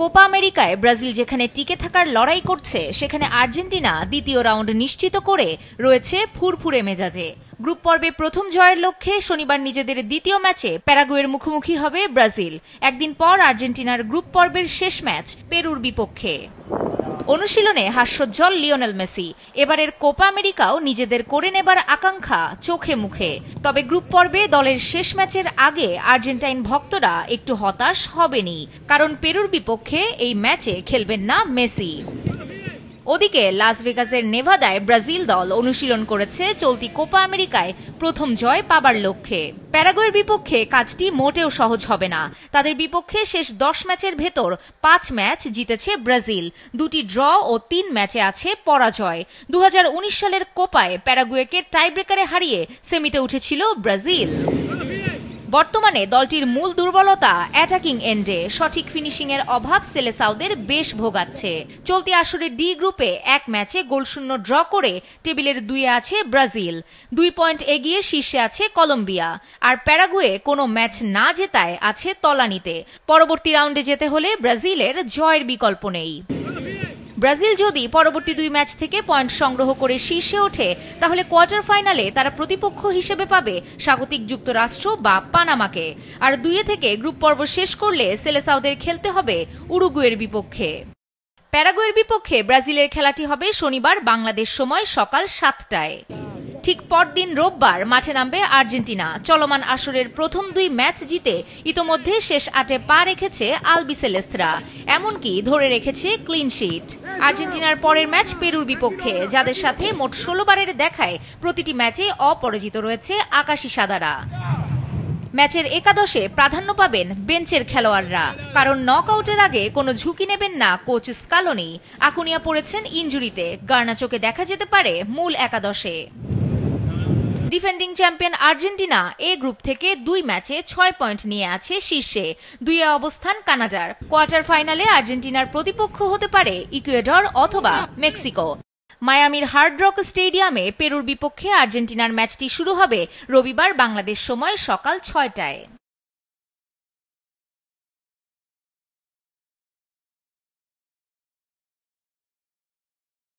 Copa আমেরিকায় Brazil যেখানে টিকে থাকার লড়াই করছে সেখানে আর্জেন্টিনা দ্বিতীয় রাউন্ড নিশ্চিত করে রয়েছে ফুরফুরে মেজাজে গ্রুপ পর্বে প্রথম জয়ের লক্ষ্যে শনিবার নিজেদের দ্বিতীয় ম্যাচে প্যারাগুয়ের মুখোমুখি হবে ব্রাজিল একদিন পর আর্জেন্টিনার গ্রুপ পর্বের শেষ ম্যাচ পেরুর বিপক্ষে অনুশীলনে হাস্যজ্জ্বল লিওনেল মেসি এবারের কোপা আমেরিকাও নিজেদের করে নেবার আকাঙ্ক্ষা চোখে মুখে তবে গ্রুপ পর্বে দলের শেষ ম্যাচের আগে আর্জেন্টাইন ভক্তরা একটু হতাশ হবেনি কারণ পেরুর বিপক্ষে এই ম্যাচে খেলবেন না মেসি ওদিকে লাস ভেগাসের নেভাদায় ব্রাজিল দল অনুশীলন করেছে চলতি কোপা আমেরিকায় প্রথম জয় পাবার লক্ষ্যে প্যারাগুয়ের বিপক্ষে কাজটি মোটেও সহজ হবে না তাদের বিপক্ষে শেষ দশ ম্যাচের ভেতর পাঁচ ম্যাচ জিতেছে ব্রাজিল দুটি ড্র ও তিন ম্যাচে আছে পরাজয় দু সালের কোপায় প্যারাগুয়েকে টাইব্রেকারে হারিয়ে সেমিতে উঠেছিল ব্রাজিল বর্তমানে দলটির মূল দুর্বলতা অ্যাটাকিং এন্ডে সঠিক ফিনিশিংয়ের অভাব সেলেসাউদের বেশ ভোগাচ্ছে চলতি আসরে ডি গ্রুপে এক ম্যাচে গোলশূন্য ড্র করে টেবিলের দুইয়ে আছে ব্রাজিল দুই পয়েন্ট এগিয়ে শীর্ষে আছে কলম্বিয়া আর প্যারাগুয়ে কোনো ম্যাচ না জেতায় আছে তলানিতে পরবর্তী রাউন্ডে যেতে হলে ব্রাজিলের জয়ের বিকল্প নেই ব্রাজিল যদি পরবর্তী দুই ম্যাচ থেকে পয়েন্ট সংগ্রহ করে শীর্ষে ওঠে তাহলে কোয়ার্টার ফাইনালে তারা প্রতিপক্ষ হিসেবে পাবে স্বাগতিক যুক্তরাষ্ট্র বা পানামাকে আর দুইয়ে থেকে গ্রুপ পর্ব শেষ করলে সেলেসাউদের খেলতে হবে উরুগুয়ের বিপক্ষে প্যারাগুয়ের বিপক্ষে ব্রাজিলের খেলাটি হবে শনিবার বাংলাদেশ সময় সকাল সাতটায় ঠিক পরদিন রোববার মাঠে নামবে আর্জেন্টিনা চলমান আসরের প্রথম দুই ম্যাচ জিতে ইতোমধ্যে শেষ আটে পা রেখেছে আলবিসেলেস্তরা এমনকি ধরে রেখেছে ক্লিন শিট আর্জেন্টিনার পরের ম্যাচ পেরুর বিপক্ষে যাদের সাথে মোট ষোলোবারের দেখায় প্রতিটি ম্যাচে অপরাজিত রয়েছে আকাশী সাদারা ম্যাচের একাদশে প্রাধান্য পাবেন বেঞ্চের খেলোয়াড়রা কারণ নকআউটের আগে কোনো ঝুঁকি নেবেন না কোচ স্কালোনি আকুনিয়া পড়েছেন ইঞ্জুরিতে গার্নাচোকে দেখা যেতে পারে মূল একাদশে defending champion Argentina A group থেকে দুই ম্যাচে ছয় পয়েন্ট নিয়ে আছে শীর্ষে দুই অবস্থান কানাডার কোয়ার্টার ফাইনালে আর্জেন্টিনার প্রতিপক্ষ হতে পারে ইকুয়েডর অথবা মেক্সিকো মায়ামির হার্ড রক স্টেডিয়ামে পেরুর বিপক্ষে আর্জেন্টিনার ম্যাচটি শুরু হবে রবিবার বাংলাদেশ সময় সকাল ছয়টায়